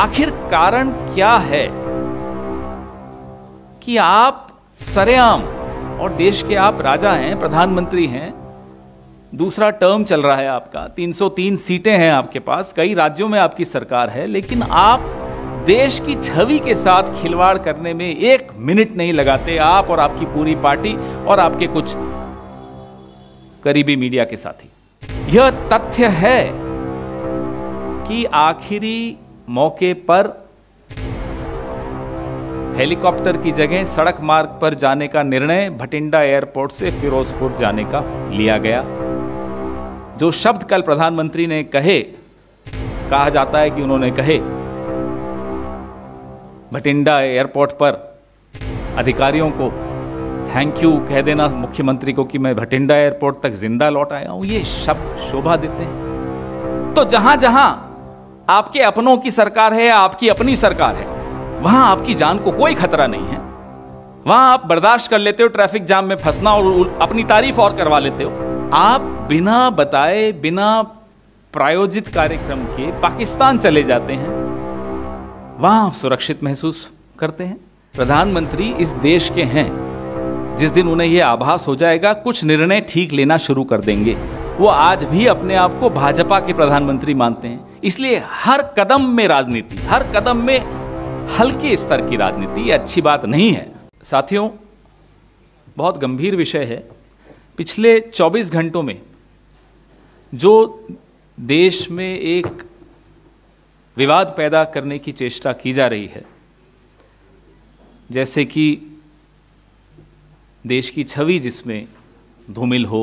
आखिर कारण क्या है कि आप सरेआम और देश के आप राजा हैं प्रधानमंत्री हैं दूसरा टर्म चल रहा है आपका 303 सीटें हैं आपके पास कई राज्यों में आपकी सरकार है लेकिन आप देश की छवि के साथ खिलवाड़ करने में एक मिनट नहीं लगाते आप और आपकी पूरी पार्टी और आपके कुछ करीबी मीडिया के साथी यह तथ्य है कि आखिरी मौके पर हेलीकॉप्टर की जगह सड़क मार्ग पर जाने का निर्णय भटिंडा एयरपोर्ट से फिरोजपुर जाने का लिया गया जो शब्द कल प्रधानमंत्री ने कहे कहा जाता है कि उन्होंने कहे भटिंडा एयरपोर्ट पर अधिकारियों को थैंक यू कह देना मुख्यमंत्री को कि मैं भटिंडा एयरपोर्ट तक जिंदा लौट आया हूं ये शब्द शोभा देते हैं तो जहां जहां आपके अपनों की सरकार है आपकी अपनी सरकार है वहां आपकी जान को कोई खतरा नहीं है वहां आप बर्दाश्त कर लेते हो ट्रैफिक जाम में फंसना और अपनी तारीफ और करवा लेते हो आप बिना बताए बिना प्रायोजित कार्यक्रम के पाकिस्तान चले जाते हैं वहां आप सुरक्षित महसूस करते हैं प्रधानमंत्री इस देश के हैं जिस दिन उन्हें यह आभास हो जाएगा कुछ निर्णय ठीक लेना शुरू कर देंगे वो आज भी अपने आप को भाजपा के प्रधानमंत्री मानते हैं इसलिए हर कदम में राजनीति हर कदम में हल्के स्तर की राजनीति ये अच्छी बात नहीं है साथियों बहुत गंभीर विषय है पिछले 24 घंटों में जो देश में एक विवाद पैदा करने की चेष्टा की जा रही है जैसे कि देश की छवि जिसमें धूमिल हो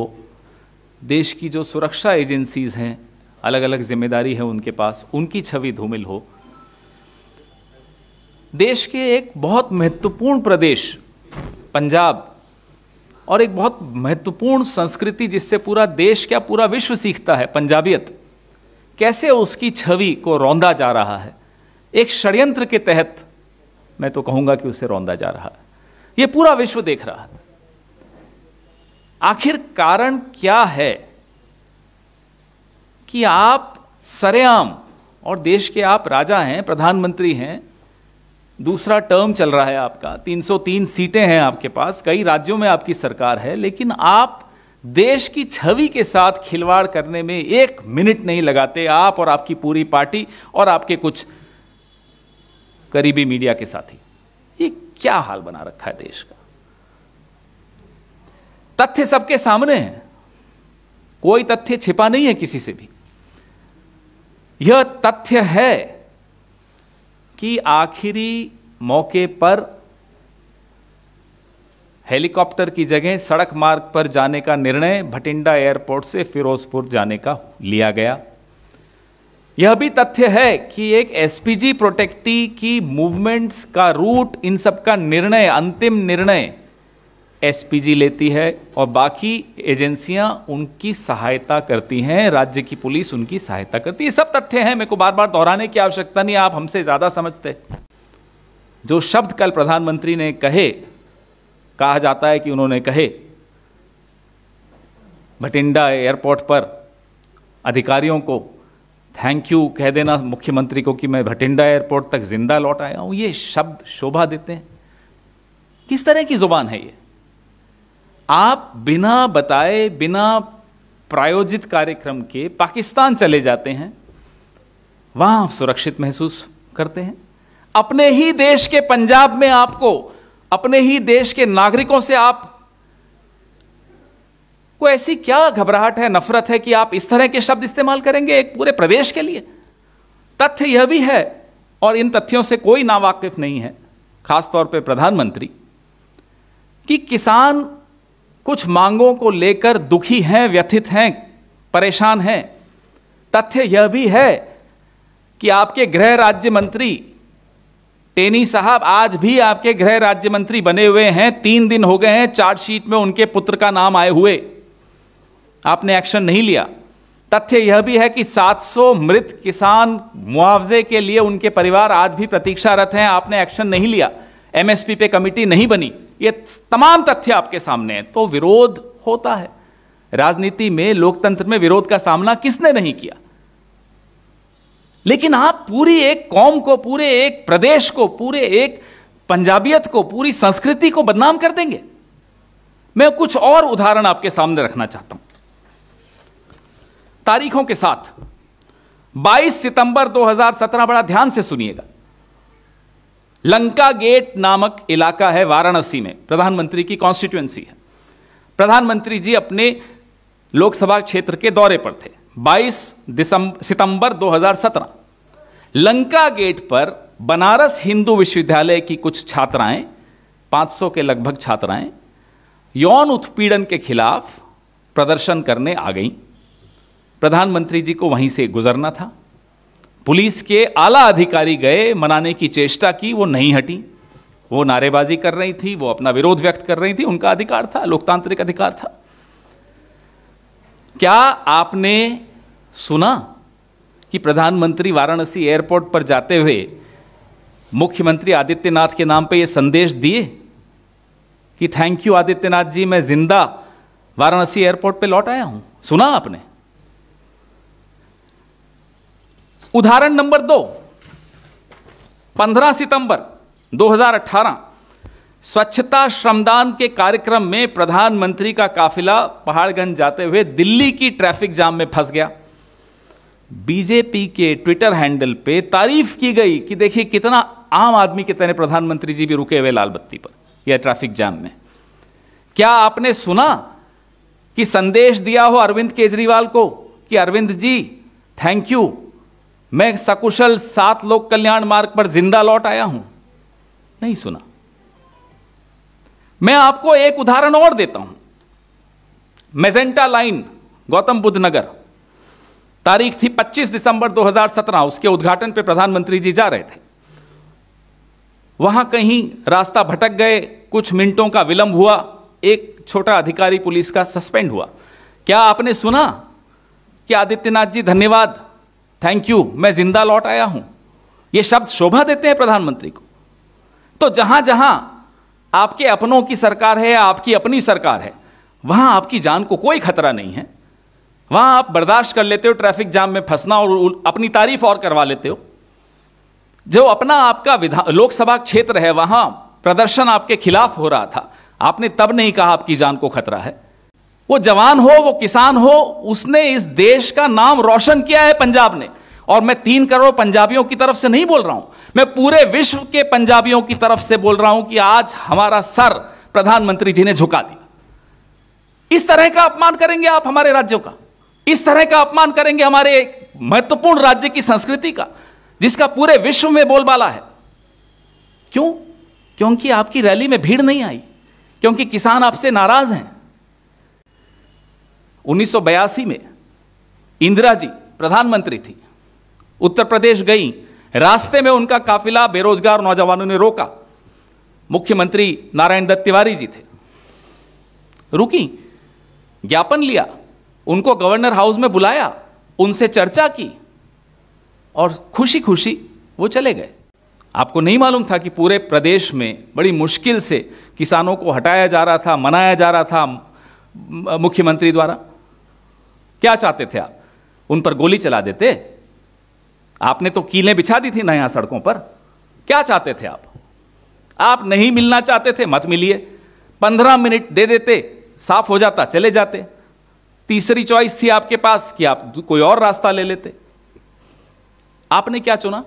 देश की जो सुरक्षा एजेंसीज़ हैं अलग अलग जिम्मेदारी है उनके पास उनकी छवि धूमिल हो देश के एक बहुत महत्वपूर्ण प्रदेश पंजाब और एक बहुत महत्वपूर्ण संस्कृति जिससे पूरा देश क्या पूरा विश्व सीखता है पंजाबियत कैसे उसकी छवि को रौंदा जा रहा है एक षड्यंत्र के तहत मैं तो कहूंगा कि उसे रौंदा जा रहा है यह पूरा विश्व देख रहा है आखिर कारण क्या है कि आप सरेआम और देश के आप राजा हैं प्रधानमंत्री हैं दूसरा टर्म चल रहा है आपका 303 सीटें हैं आपके पास कई राज्यों में आपकी सरकार है लेकिन आप देश की छवि के साथ खिलवाड़ करने में एक मिनट नहीं लगाते आप और आपकी पूरी पार्टी और आपके कुछ करीबी मीडिया के साथी ये क्या हाल बना रखा है देश का तथ्य सबके सामने है कोई तथ्य छिपा नहीं है किसी से भी यह तथ्य है कि आखिरी मौके पर हेलीकॉप्टर की जगह सड़क मार्ग पर जाने का निर्णय भटिंडा एयरपोर्ट से फिरोजपुर जाने का लिया गया यह भी तथ्य है कि एक एसपीजी प्रोटेक्टी की मूवमेंट्स का रूट इन सब का निर्णय अंतिम निर्णय एसपीजी लेती है और बाकी एजेंसियां उनकी सहायता करती हैं राज्य की पुलिस उनकी सहायता करती है सब तथ्य हैं मेरे को बार बार दोहराने की आवश्यकता नहीं आप हमसे ज़्यादा समझते जो शब्द कल प्रधानमंत्री ने कहे कहा जाता है कि उन्होंने कहे भटिंडा एयरपोर्ट पर अधिकारियों को थैंक यू कह देना मुख्यमंत्री को कि मैं भटिंडा एयरपोर्ट तक जिंदा लौट आया हूँ ये शब्द शोभा देते हैं किस तरह की ज़ुबान है ये आप बिना बताए बिना प्रायोजित कार्यक्रम के पाकिस्तान चले जाते हैं वहां आप सुरक्षित महसूस करते हैं अपने ही देश के पंजाब में आपको अपने ही देश के नागरिकों से आप को ऐसी क्या घबराहट है नफरत है कि आप इस तरह के शब्द इस्तेमाल करेंगे एक पूरे प्रदेश के लिए तथ्य यह भी है और इन तथ्यों से कोई नावाकिफ नहीं है खासतौर पर प्रधानमंत्री कि किसान कुछ मांगों को लेकर दुखी हैं व्यथित हैं परेशान हैं तथ्य यह भी है कि आपके गृह राज्य मंत्री टेनी साहब आज भी आपके गृह राज्य मंत्री बने हुए हैं तीन दिन हो गए हैं चार्जशीट में उनके पुत्र का नाम आए हुए आपने एक्शन नहीं लिया तथ्य यह भी है कि 700 मृत किसान मुआवजे के लिए उनके परिवार आज भी प्रतीक्षारत हैं आपने एक्शन नहीं लिया एमएसपी पे कमेटी नहीं बनी ये तमाम तथ्य आपके सामने हैं तो विरोध होता है राजनीति में लोकतंत्र में विरोध का सामना किसने नहीं किया लेकिन आप पूरी एक कौम को पूरे एक प्रदेश को पूरे एक पंजाबियत को पूरी संस्कृति को बदनाम कर देंगे मैं कुछ और उदाहरण आपके सामने रखना चाहता हूं तारीखों के साथ 22 सितंबर 2017 बड़ा ध्यान से सुनिएगा लंका गेट नामक इलाका है वाराणसी में प्रधानमंत्री की कॉन्स्टिट्युएंसी है प्रधानमंत्री जी अपने लोकसभा क्षेत्र के दौरे पर थे 22 दिसंबर सितंबर 2017 लंका गेट पर बनारस हिंदू विश्वविद्यालय की कुछ छात्राएं 500 के लगभग छात्राएं यौन उत्पीड़न के खिलाफ प्रदर्शन करने आ गईं प्रधानमंत्री जी को वहीं से गुजरना था पुलिस के आला अधिकारी गए मनाने की चेष्टा की वो नहीं हटी वो नारेबाजी कर रही थी वो अपना विरोध व्यक्त कर रही थी उनका अधिकार था लोकतांत्रिक अधिकार था क्या आपने सुना कि प्रधानमंत्री वाराणसी एयरपोर्ट पर जाते हुए मुख्यमंत्री आदित्यनाथ के नाम पे ये संदेश दिए कि थैंक यू आदित्यनाथ जी मैं जिंदा वाराणसी एयरपोर्ट पे लौट आया हूं सुना आपने उदाहरण नंबर दो 15 सितंबर 2018 स्वच्छता श्रमदान के कार्यक्रम में प्रधानमंत्री का काफिला पहाड़गंज जाते हुए दिल्ली की ट्रैफिक जाम में फंस गया बीजेपी के ट्विटर हैंडल पे तारीफ की गई कि देखिए कितना आम आदमी कितने तरह प्रधानमंत्री जी भी रुके हुए लाल बत्ती पर या ट्रैफिक जाम में क्या आपने सुना कि संदेश दिया हो अरविंद केजरीवाल को कि अरविंद जी थैंक यू मैं सकुशल सात लोक कल्याण मार्ग पर जिंदा लौट आया हूं नहीं सुना मैं आपको एक उदाहरण और देता हूं मेजेंटा लाइन गौतम बुद्ध नगर तारीख थी 25 दिसंबर 2017 उसके उद्घाटन पे प्रधानमंत्री जी जा रहे थे वहां कहीं रास्ता भटक गए कुछ मिनटों का विलंब हुआ एक छोटा अधिकारी पुलिस का सस्पेंड हुआ क्या आपने सुना कि आदित्यनाथ जी धन्यवाद थैंक यू मैं जिंदा लौट आया हूं ये शब्द शोभा देते हैं प्रधानमंत्री को तो जहां जहां आपके अपनों की सरकार है आपकी अपनी सरकार है वहां आपकी जान को कोई खतरा नहीं है वहां आप बर्दाश्त कर लेते हो ट्रैफिक जाम में फंसना और अपनी तारीफ और करवा लेते हो जो अपना आपका विधान लोकसभा क्षेत्र है वहां प्रदर्शन आपके खिलाफ हो रहा था आपने तब नहीं कहा आपकी जान को खतरा है वो जवान हो वो किसान हो उसने इस देश का नाम रोशन किया है पंजाब ने और मैं तीन करोड़ पंजाबियों की तरफ से नहीं बोल रहा हूं मैं पूरे विश्व के पंजाबियों की तरफ से बोल रहा हूं कि आज हमारा सर प्रधानमंत्री जी ने झुका दिया इस तरह का अपमान करेंगे आप हमारे राज्यों का इस तरह का अपमान करेंगे हमारे महत्वपूर्ण राज्य की संस्कृति का जिसका पूरे विश्व में बोलबाला है क्यों क्योंकि आपकी रैली में भीड़ नहीं आई क्योंकि किसान आपसे नाराज हैं 1982 में इंदिरा जी प्रधानमंत्री थी उत्तर प्रदेश गई रास्ते में उनका काफिला बेरोजगार नौजवानों ने रोका मुख्यमंत्री नारायण दत्त तिवारी जी थे रुकी ज्ञापन लिया उनको गवर्नर हाउस में बुलाया उनसे चर्चा की और खुशी खुशी वो चले गए आपको नहीं मालूम था कि पूरे प्रदेश में बड़ी मुश्किल से किसानों को हटाया जा रहा था मनाया जा रहा था मुख्यमंत्री द्वारा क्या चाहते थे आप उन पर गोली चला देते आपने तो कीलें बिछा दी थी नया यहां सड़कों पर क्या चाहते थे आप आप नहीं मिलना चाहते थे मत मिलिए पंद्रह मिनट दे देते साफ हो जाता चले जाते तीसरी चॉइस थी आपके पास कि आप कोई और रास्ता ले लेते आपने क्या चुना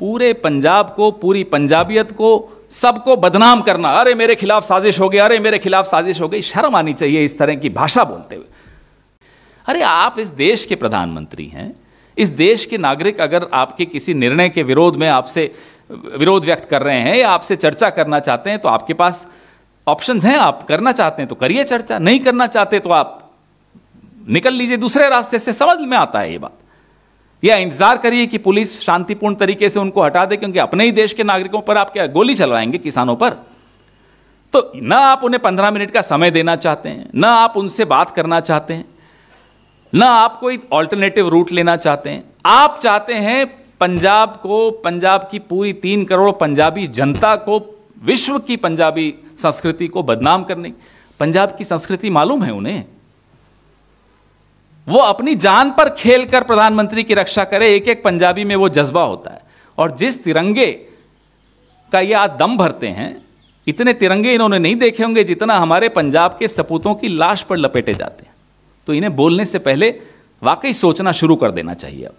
पूरे पंजाब को पूरी पंजाबियत को सबको बदनाम करना अरे मेरे खिलाफ साजिश हो गई अरे मेरे खिलाफ साजिश हो गई शर्म आनी चाहिए इस तरह की भाषा बोलते हुए अरे आप इस देश के प्रधानमंत्री हैं इस देश के नागरिक अगर आपके किसी निर्णय के विरोध में आपसे विरोध व्यक्त कर रहे हैं या आपसे चर्चा करना चाहते हैं तो आपके पास ऑप्शन हैं आप करना चाहते हैं तो करिए चर्चा नहीं करना चाहते तो आप निकल लीजिए दूसरे रास्ते से समझ में आता है ये बात या इंतजार करिए कि पुलिस शांतिपूर्ण तरीके से उनको हटा दे क्योंकि अपने ही देश के नागरिकों पर आप क्या गोली चलवाएंगे किसानों पर तो ना आप उन्हें पंद्रह मिनट का समय देना चाहते हैं ना आप उनसे बात करना चाहते हैं ना आप कोई ऑल्टरनेटिव रूट लेना चाहते हैं आप चाहते हैं पंजाब को पंजाब की पूरी तीन करोड़ पंजाबी जनता को विश्व की पंजाबी संस्कृति को बदनाम करने पंजाब की संस्कृति मालूम है उन्हें वो अपनी जान पर खेलकर प्रधानमंत्री की रक्षा करे एक एक पंजाबी में वो जज्बा होता है और जिस तिरंगे का ये आज दम भरते हैं इतने तिरंगे इन्होंने नहीं देखे होंगे जितना हमारे पंजाब के सपूतों की लाश पर लपेटे जाते हैं तो इन्हें बोलने से पहले वाकई सोचना शुरू कर देना चाहिए अब